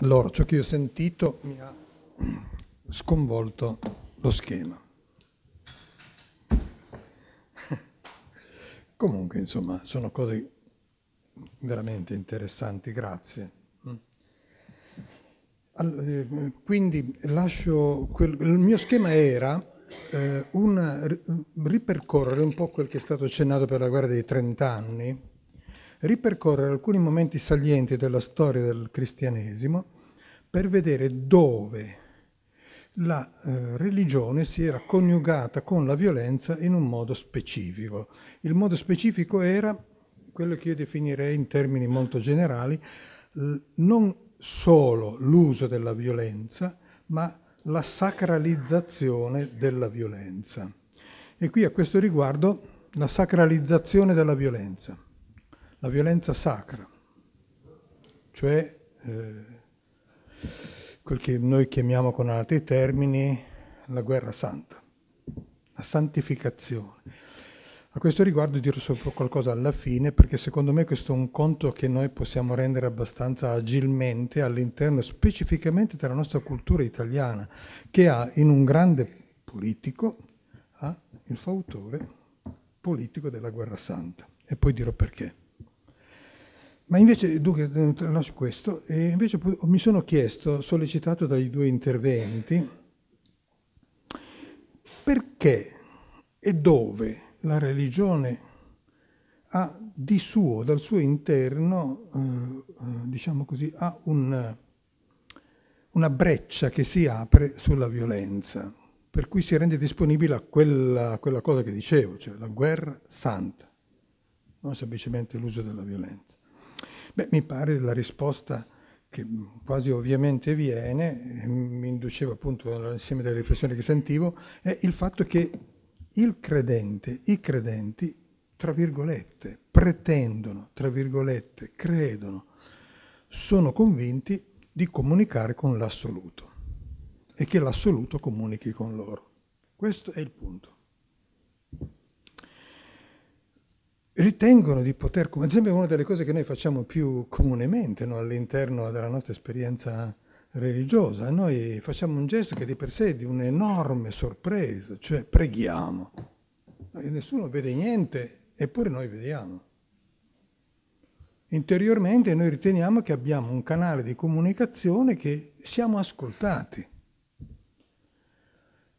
Allora, ciò che io ho sentito mi ha sconvolto lo schema. Comunque, insomma, sono cose veramente interessanti, grazie. Mm. Allora, eh, quindi lascio, quel, il mio schema era eh, una, ripercorrere un po' quel che è stato accennato per la guerra dei trent'anni ripercorrere alcuni momenti salienti della storia del cristianesimo per vedere dove la eh, religione si era coniugata con la violenza in un modo specifico. Il modo specifico era quello che io definirei in termini molto generali, non solo l'uso della violenza, ma la sacralizzazione della violenza. E qui a questo riguardo la sacralizzazione della violenza la violenza sacra, cioè eh, quel che noi chiamiamo con altri termini la guerra santa, la santificazione. A questo riguardo dirò solo qualcosa alla fine, perché secondo me questo è un conto che noi possiamo rendere abbastanza agilmente all'interno specificamente della nostra cultura italiana, che ha in un grande politico il fautore politico della guerra santa. E poi dirò perché. Ma invece, dunque, no, su questo, invece mi sono chiesto, sollecitato dai due interventi, perché e dove la religione ha di suo, dal suo interno, eh, eh, diciamo così, ha un, una breccia che si apre sulla violenza, per cui si rende disponibile a quella, a quella cosa che dicevo, cioè la guerra santa, non semplicemente l'uso della violenza. Beh, mi pare la risposta che quasi ovviamente viene, mi induceva appunto insieme alle riflessioni che sentivo, è il fatto che il credente, i credenti, tra virgolette, pretendono, tra virgolette, credono, sono convinti di comunicare con l'assoluto e che l'assoluto comunichi con loro. Questo è il punto. ritengono di poter, come ad esempio una delle cose che noi facciamo più comunemente no? all'interno della nostra esperienza religiosa, noi facciamo un gesto che di per sé è di un'enorme sorpresa, cioè preghiamo. Nessuno vede niente, eppure noi vediamo. Interiormente noi riteniamo che abbiamo un canale di comunicazione che siamo ascoltati.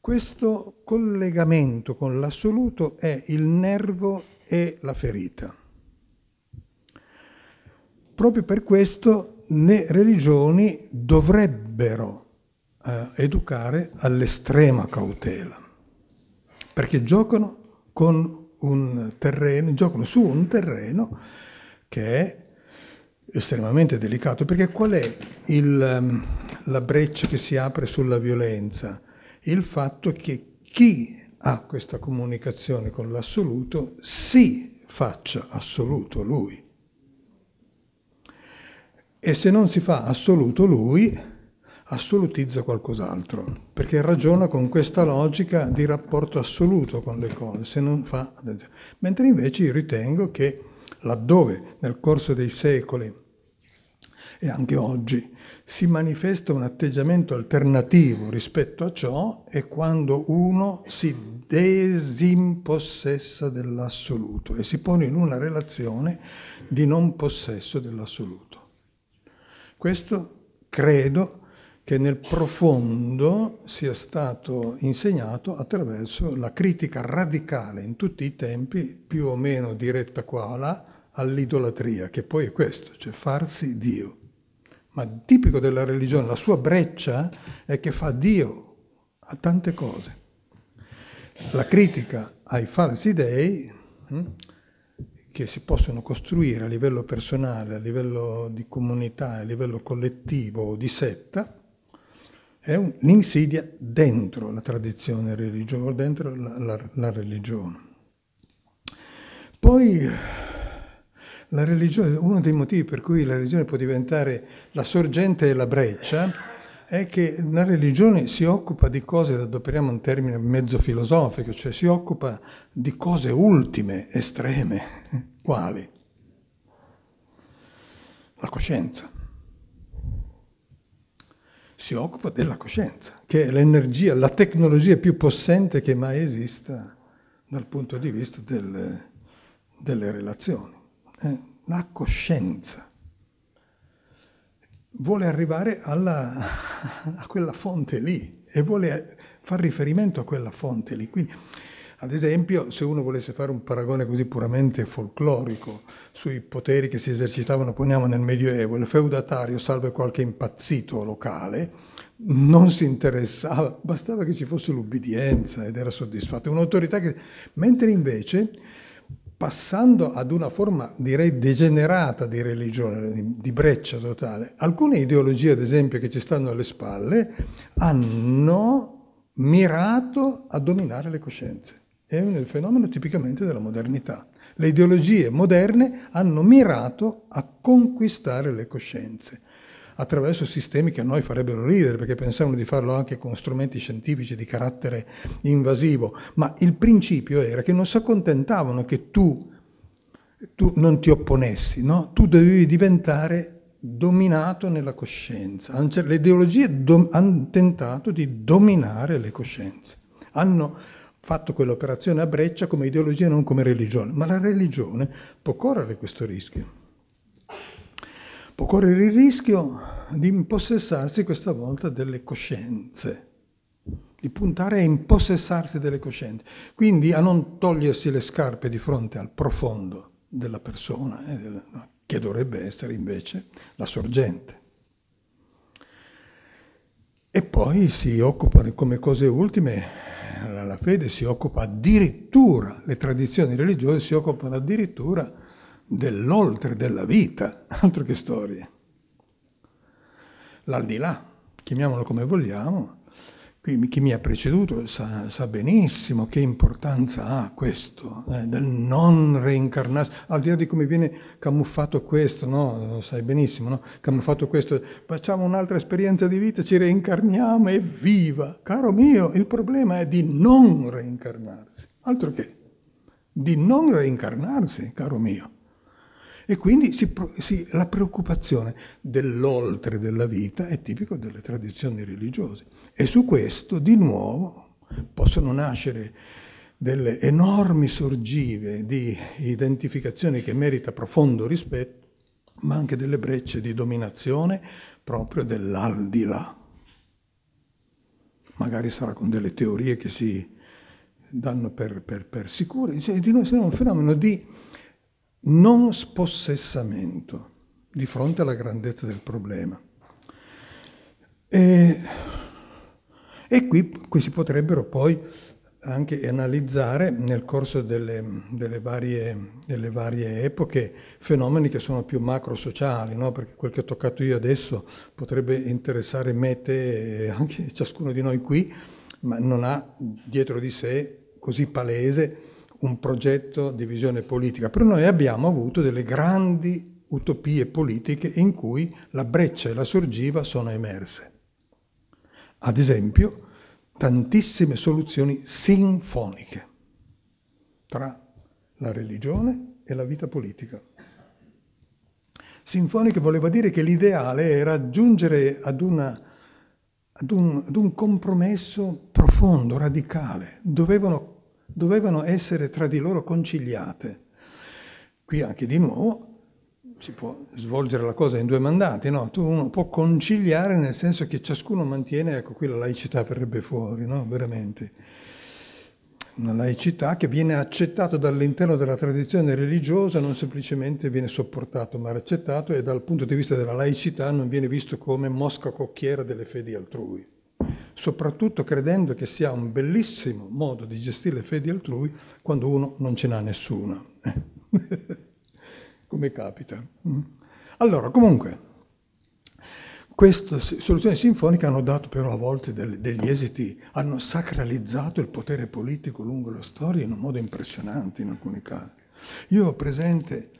Questo collegamento con l'assoluto è il nervo e la ferita. Proprio per questo le religioni dovrebbero eh, educare all'estrema cautela, perché giocano, un terreno, giocano su un terreno che è estremamente delicato, perché qual è il, ehm, la breccia che si apre sulla violenza? Il fatto che chi ha questa comunicazione con l'assoluto, si faccia assoluto lui. E se non si fa assoluto lui, assolutizza qualcos'altro, perché ragiona con questa logica di rapporto assoluto con le cose, se non fa... Mentre invece io ritengo che laddove nel corso dei secoli e anche oggi si manifesta un atteggiamento alternativo rispetto a ciò è quando uno si desimpossessa dell'assoluto e si pone in una relazione di non possesso dell'assoluto. Questo credo che nel profondo sia stato insegnato attraverso la critica radicale in tutti i tempi, più o meno diretta qua o là, all'idolatria, che poi è questo, cioè farsi Dio ma tipico della religione, la sua breccia è che fa Dio a tante cose. La critica ai falsi dei, hm, che si possono costruire a livello personale, a livello di comunità, a livello collettivo o di setta, è un'insidia dentro la tradizione religiosa, dentro la, la, la religione. Poi uno dei motivi per cui la religione può diventare la sorgente e la breccia è che la religione si occupa di cose, adoperiamo un termine mezzo filosofico, cioè si occupa di cose ultime, estreme. Quali? La coscienza. Si occupa della coscienza, che è l'energia, la tecnologia più possente che mai esista dal punto di vista del, delle relazioni eh, la coscienza. Vuole arrivare alla, a quella fonte lì e vuole far riferimento a quella fonte lì. Quindi, ad esempio, se uno volesse fare un paragone così puramente folclorico sui poteri che si esercitavano, poniamo nel Medioevo, il feudatario, salvo qualche impazzito locale, non si interessava, bastava che ci fosse l'ubbidienza ed era soddisfatto. Un'autorità che... Mentre invece passando ad una forma direi degenerata di religione, di breccia totale. Alcune ideologie, ad esempio, che ci stanno alle spalle, hanno mirato a dominare le coscienze. È un fenomeno tipicamente della modernità. Le ideologie moderne hanno mirato a conquistare le coscienze, attraverso sistemi che a noi farebbero ridere, perché pensavano di farlo anche con strumenti scientifici di carattere invasivo, ma il principio era che non si accontentavano che tu, tu non ti opponessi, no? tu dovevi diventare dominato nella coscienza. Le ideologie hanno tentato di dominare le coscienze. Hanno fatto quell'operazione a breccia come ideologia, non come religione, ma la religione può correre questo rischio può correre il rischio di impossessarsi questa volta delle coscienze, di puntare a impossessarsi delle coscienze, quindi a non togliersi le scarpe di fronte al profondo della persona, eh, della, che dovrebbe essere invece la sorgente. E poi si occupano come cose ultime, la fede si occupa addirittura, le tradizioni religiose si occupano addirittura dell'oltre, della vita, altro che storie. L'aldilà, chiamiamolo come vogliamo, chi mi ha preceduto sa, sa benissimo che importanza ha questo, eh, del non reincarnarsi, al di là di come viene camuffato questo, no? lo sai benissimo, no? camuffato questo, facciamo un'altra esperienza di vita, ci reincarniamo e viva, caro mio, il problema è di non reincarnarsi, altro che, di non reincarnarsi, caro mio. E quindi si, si, la preoccupazione dell'oltre della vita è tipico delle tradizioni religiose. E su questo, di nuovo, possono nascere delle enormi sorgive di identificazione che merita profondo rispetto, ma anche delle brecce di dominazione proprio dell'aldilà. Magari sarà con delle teorie che si danno per, per, per sicure. Cioè, di noi siamo un fenomeno di non spossessamento di fronte alla grandezza del problema. E, e qui, qui, si potrebbero poi anche analizzare nel corso delle, delle, varie, delle varie, epoche fenomeni che sono più macro-sociali, no? perché quel che ho toccato io adesso potrebbe interessare me, te, anche ciascuno di noi qui, ma non ha dietro di sé così palese un progetto di visione politica, però noi abbiamo avuto delle grandi utopie politiche in cui la breccia e la sorgiva sono emerse. Ad esempio, tantissime soluzioni sinfoniche tra la religione e la vita politica. Sinfoniche voleva dire che l'ideale era giungere ad, una, ad, un, ad un compromesso profondo, radicale. Dovevano dovevano essere tra di loro conciliate. Qui anche di nuovo si può svolgere la cosa in due mandati, no? Tu uno può conciliare nel senso che ciascuno mantiene, ecco qui la laicità verrebbe fuori, no? Veramente. Una laicità che viene accettata dall'interno della tradizione religiosa, non semplicemente viene sopportato, ma accettato e dal punto di vista della laicità non viene visto come mosca cocchiera delle fedi altrui soprattutto credendo che sia un bellissimo modo di gestire le fedi altrui quando uno non ce n'ha nessuna. Eh. Come capita. Mm. Allora, comunque, queste soluzioni sinfoniche hanno dato però a volte degli esiti, hanno sacralizzato il potere politico lungo la storia in un modo impressionante in alcuni casi. Io ho presente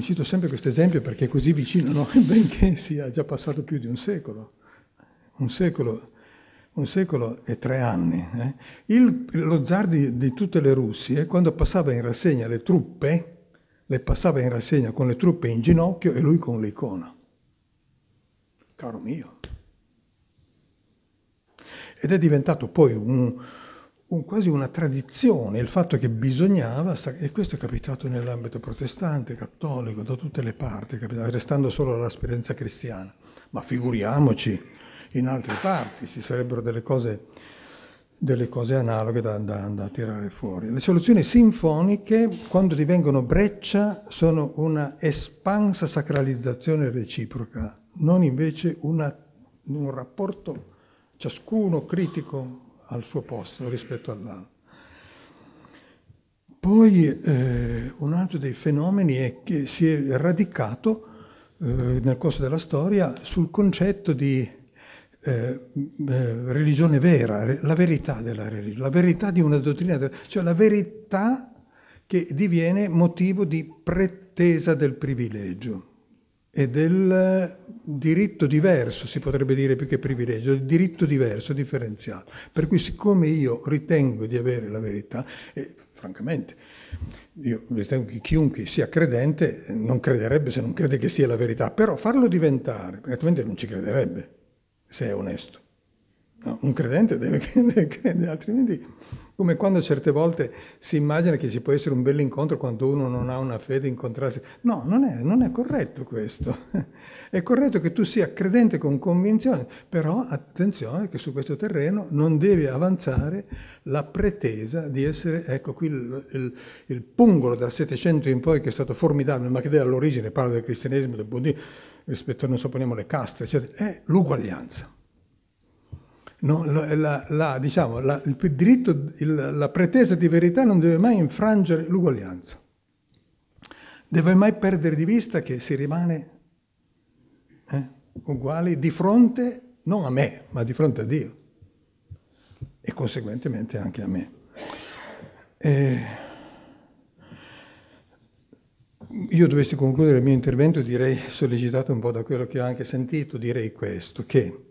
cito sempre questo esempio perché è così vicino, no? benché sia già passato più di un secolo. Un secolo un secolo e tre anni, eh, il, lo zar di, di, tutte le Russie, quando passava in rassegna le truppe, le passava in rassegna con le truppe in ginocchio e lui con l'icona. Caro mio. Ed è diventato poi un, un, quasi una tradizione il fatto che bisognava, e questo è capitato nell'ambito protestante, cattolico, da tutte le parti, restando solo all'esperienza cristiana, ma figuriamoci in altre parti, ci sarebbero delle cose, delle cose analoghe da, da, da tirare fuori. Le soluzioni sinfoniche, quando divengono breccia, sono una espansa sacralizzazione reciproca, non invece una, un rapporto ciascuno critico al suo posto rispetto all'altro. Poi eh, un altro dei fenomeni è che si è radicato eh, nel corso della storia sul concetto di eh, eh, religione vera, la verità della religione, la verità di una dottrina, cioè la verità che diviene motivo di pretesa del privilegio e del diritto diverso, si potrebbe dire più che privilegio, del diritto diverso, differenziato. Per cui siccome io ritengo di avere la verità, e francamente, io ritengo che chiunque sia credente non crederebbe se non crede che sia la verità, però farlo diventare, altrimenti non ci crederebbe, se è onesto. No, un credente deve credere, altrimenti come quando certe volte si immagina che ci può essere un bell'incontro quando uno non ha una fede incontrarsi. No, non è, non è corretto questo. È corretto che tu sia credente con convinzione, però attenzione che su questo terreno non devi avanzare la pretesa di essere, ecco qui il, il, il pungolo dal Settecento in poi che è stato formidabile, ma che è all'origine, parla del cristianesimo, del buddismo, rispetto a non supponiamo le caste, eccetera, è l'uguaglianza. No, la, la, diciamo, la, il diritto, il, la pretesa di verità non deve mai infrangere l'uguaglianza. Deve mai perdere di vista che si rimane eh, uguali di fronte non a me, ma di fronte a Dio e conseguentemente anche a me. E... Eh, io dovessi concludere il mio intervento direi, sollecitato un po' da quello che ho anche sentito, direi questo, che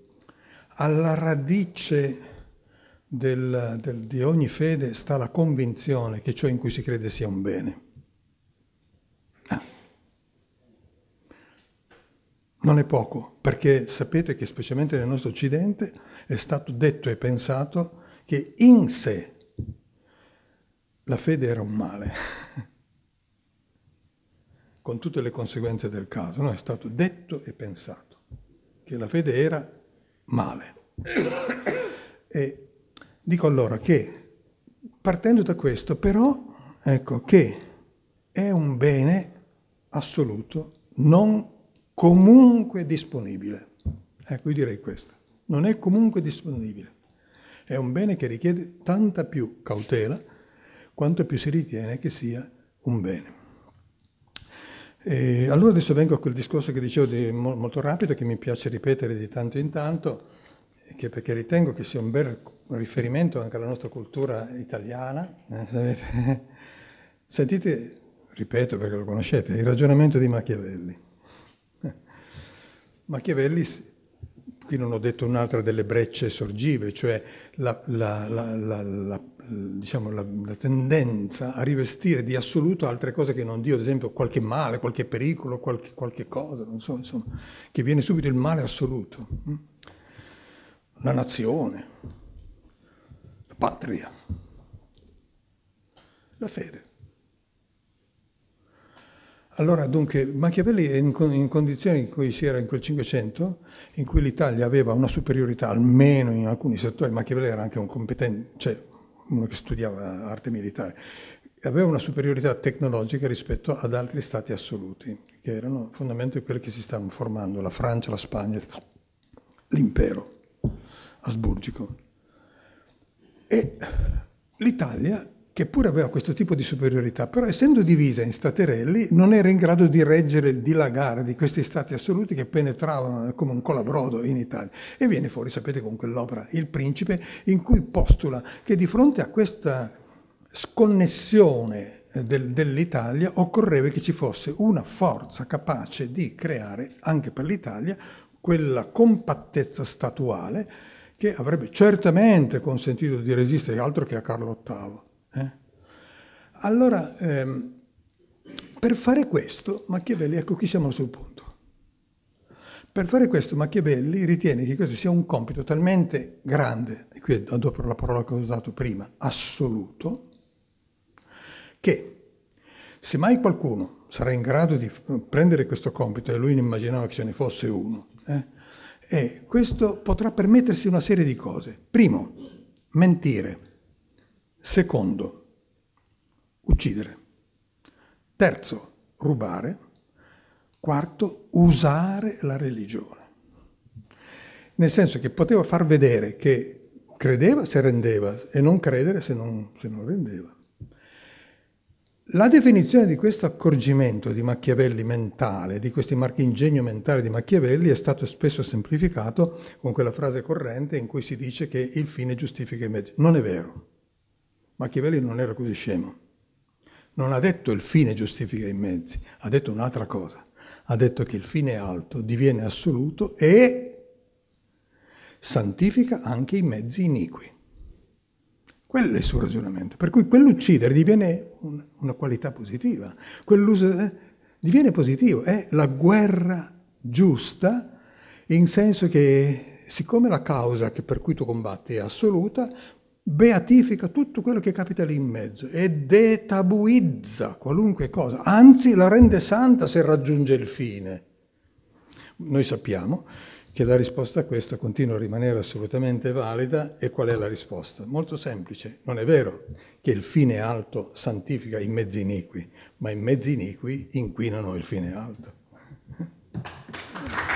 alla radice del, del, di ogni fede sta la convinzione che ciò in cui si crede sia un bene. Ah. Non è poco, perché sapete che specialmente nel nostro Occidente è stato detto e pensato che in sé la fede era un male. con tutte le conseguenze del caso. No? È stato detto e pensato che la fede era male. E dico allora che, partendo da questo, però, ecco che è un bene assoluto, non comunque disponibile. Ecco, io direi questo. Non è comunque disponibile. È un bene che richiede tanta più cautela quanto più si ritiene che sia un bene. E allora adesso vengo a quel discorso che dicevo di, molto rapido, che mi piace ripetere di tanto in tanto, perché ritengo che sia un bel riferimento anche alla nostra cultura italiana. Eh, Sentite, ripeto perché lo conoscete, il ragionamento di Machiavelli. Machiavelli qui non ho detto un'altra delle brecce sorgive, cioè la, la, la, diciamo, la, tendenza a rivestire di assoluto altre cose che non Dio, ad esempio qualche male, qualche pericolo, qualche, qualche cosa, non so, insomma, che viene subito il male assoluto. Mm? La nazione, la patria, la fede. Allora, dunque, Machiavelli è in, in condizioni in cui si era in quel Cinquecento, in cui l'Italia aveva una superiorità, almeno in alcuni settori, Machiavelli era anche un competente, cioè uno che studiava arte militare, aveva una superiorità tecnologica rispetto ad altri stati assoluti, che erano fondamentalmente quelli che si stavano formando, la Francia, la Spagna, l'impero asburgico. E l'Italia che pure aveva questo tipo di superiorità, però essendo divisa in staterelli non era in grado di reggere il dilagare di questi stati assoluti che penetravano come un colabrodo in Italia. E viene fuori, sapete, con quell'opera Il Principe, in cui postula che di fronte a questa sconnessione eh, del, dell'Italia occorreva che ci fosse una forza capace di creare anche per l'Italia quella compattezza statuale che avrebbe certamente consentito di resistere altro che a Carlo VIII eh? Allora, ehm, per fare questo, Machiavelli, ecco qui siamo sul punto. Per fare questo Machiavelli ritiene che questo sia un compito talmente grande, e qui adopero la parola che ho usato prima, assoluto, che se mai qualcuno sarà in grado di prendere questo compito, e lui non immaginava che ce ne fosse uno, eh, questo potrà permettersi una serie di cose. Primo, mentire Secondo, uccidere. Terzo, rubare. Quarto, usare la religione. Nel senso che poteva far vedere che credeva se rendeva e non credere se non, se non rendeva. La definizione di questo accorgimento di Machiavelli mentale, di questo ingegno mentale di Machiavelli, è stato spesso semplificato con quella frase corrente in cui si dice che il fine giustifica i mezzi. Non è vero. Machiavelli non era così scemo. Non ha detto il fine giustifica i mezzi, ha detto un'altra cosa. Ha detto che il fine alto diviene assoluto e santifica anche i mezzi iniqui. Quello è il suo ragionamento. Per cui quell'uccidere diviene un, una qualità positiva. Quell'uso eh, diviene positivo. È la guerra giusta in senso che siccome la causa per cui tu combatti è assoluta, beatifica tutto quello che capita lì in mezzo e detabuizza qualunque cosa, anzi la rende santa se raggiunge il fine. Noi sappiamo che la risposta a questo continua a rimanere assolutamente valida e qual è la risposta? Molto semplice, non è vero che il fine alto santifica i mezzi iniqui, ma i mezzi iniqui inquinano il fine alto.